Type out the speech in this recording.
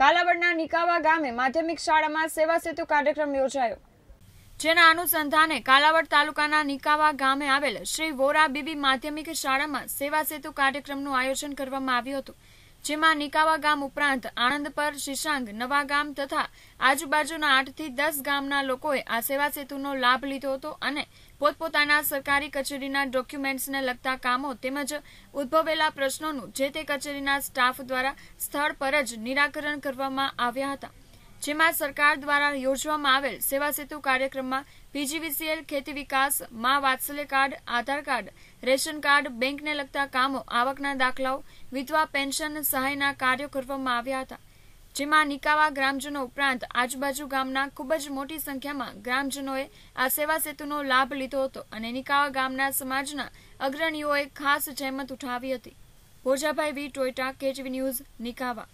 કાલાવડના નિકાવા ગામે માધ્યમિક શાળામાં સેવા સેતુ કાર્યક્રમ યોજાયો જેના અનુસંધાને કાલાવડ તાલુકાના નિકાવા ગામે આવેલ શ્રી વોરા બીબી માધ્યમિક શાળામાં સેવા સેતુ કાર્યક્રમનું આયોજન કરવામાં આવ્યું હતું જેમાં નિકાવા ગામ ઉપરાંત આણંદ પર શિશાંગ નવા ગામ તથા આજુબાજુના આઠથી દસ ગામના લોકોએ આ સેવા સેતુનો લાભ લીધો હતો અને પોતપોતાના સરકારી કચેરીના ડોક્યુમેન્ટ્સને લગતા કામો તેમજ ઉદ્ભવેલા પ્રશ્નોનું જે તે કચેરીના સ્ટાફ દ્વારા સ્થળ પર જ નિરાકરણ કરવામાં આવ્યા હતા જેમાં સરકાર દ્વારા યોજવામાં આવેલ સેવા સેતુ કાર્યક્રમમાં પીજીવીસીએલ ખેતી વિકાસ Maa Vatsalya card Aadhaar card ration card બેંકને લગતા કામો આવકના દાખલાઓ વિધવા પેન્શન સહાયના કાર્યો કરવામાં આવ્યા હતા જેમાં નિકાવા ગ્રામજનો ઉપરાંત આજુબાજુ ગામના ખૂબ જ મોટી સંખ્યામાં ગ્રામજનોએ આ સેવા સેતુનો લાભ લીધો હતો અને નિકાવા ગામના સમાજના અગ્રણીઓએ ખાસ જહેમત ઉઠાવી હતી ભોજાભાઈ વી ટોયટા કેજવી ન્યૂઝ નિકાવા